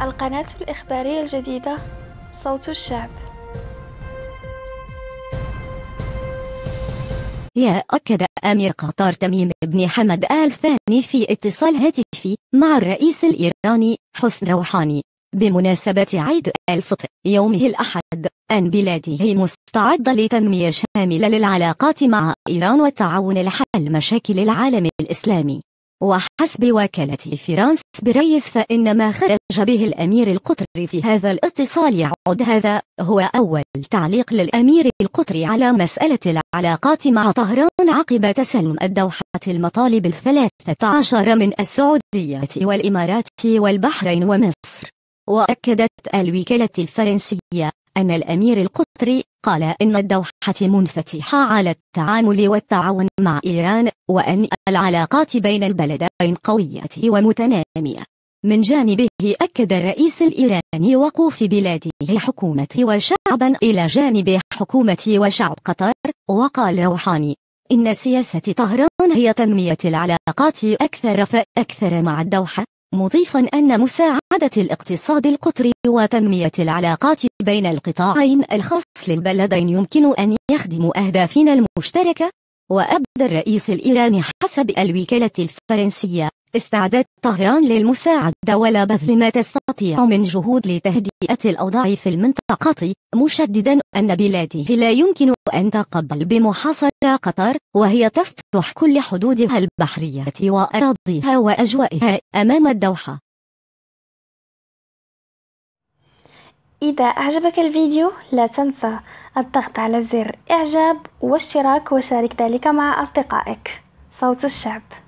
القناة الإخبارية الجديدة صوت الشعب يا أكد أمير قطر تميم بن حمد آل ثاني في اتصال هاتفي مع الرئيس الإيراني حسن روحاني بمناسبة عيد الفطر يومه الأحد أن بلاده مستعدة لتنمية شاملة للعلاقات مع إيران والتعاون لحل مشاكل العالم الإسلامي وحسب وكالة فرانس بريس فإن ما خرج به الأمير القطري في هذا الاتصال يعود هذا هو أول تعليق للأمير القطري على مسألة العلاقات مع طهران عقب تسلم الدوحة المطالب الثلاثة عشر من السعودية والإمارات والبحرين ومصر وأكدت الوكالة الفرنسية أن الأمير القطري قال إن الدوحة منفتحة على التعامل والتعاون مع إيران وأن العلاقات بين البلدين قوية ومتنامية من جانبه أكد الرئيس الإيراني وقوف بلاده حكومة وشعبا إلى جانب حكومة وشعب قطر وقال روحاني إن سياسة طهران هي تنمية العلاقات أكثر فأكثر مع الدوحة مضيفا أن مساعدة الاقتصاد القطري وتنمية العلاقات بين القطاعين الخاص للبلدين يمكن أن يخدم أهدافنا المشتركة وأبدى الرئيس الإيراني حسب الوكالة الفرنسية استعدت طهران للمساعدة ولا بذل ما تستطيع من جهود لتهدئة الأوضاع في المنطقة مشددا أن بلاده لا يمكن أن تقبل بمحاصرة قطر وهي تفتح كل حدودها البحرية وأراضيها وأجوائها أمام الدوحة إذا أعجبك الفيديو لا تنسى الضغط على زر إعجاب واشتراك وشارك ذلك مع أصدقائك صوت الشعب